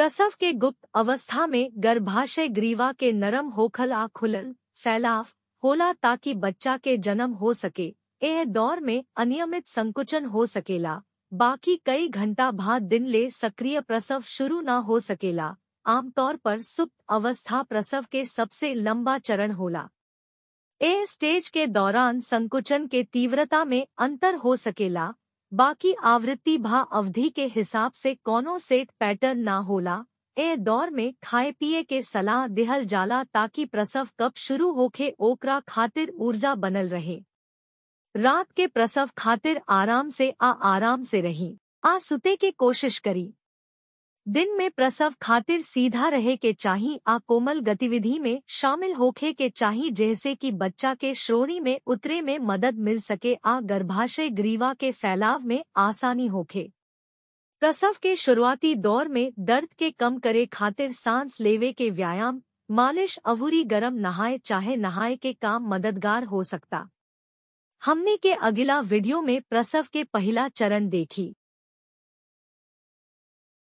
प्रसव के गुप्त अवस्था में गर्भाशय ग्रीवा के नरम होखला खुलल फैलाव होला ताकि बच्चा के जन्म हो सके यह दौर में अनियमित संकुचन हो सकेला बाकी कई घंटा बाद दिन ले सक्रिय प्रसव शुरू न हो सकेला आमतौर पर सुप्त अवस्था प्रसव के सबसे लंबा चरण होला ए स्टेज के दौरान संकुचन के तीव्रता में अंतर हो सकेला बाकी आवृत्ति भा अवधि के हिसाब से कौनो सेट पैटर्न ना होला ए दौर में खाए पिए के सलाह दिहल जाला ताकि प्रसव कब शुरू होखे ओकरा खातिर ऊर्जा बनल रहे रात के प्रसव खातिर आराम से आ आराम से रही आ सुते के कोशिश करी दिन में प्रसव खातिर सीधा रहे के चाही आ कोमल गतिविधि में शामिल होखे के चाही जैसे कि बच्चा के श्रोणी में उतरे में मदद मिल सके आ गर्भाशय ग्रीवा के फैलाव में आसानी होखे प्रसव के शुरुआती दौर में दर्द के कम करे खातिर सांस लेवे के व्यायाम मालिश अवूरी गरम नहाए चाहे नहाए के काम मददगार हो सकता हमने के अगला वीडियो में प्रसव के पहला चरण देखी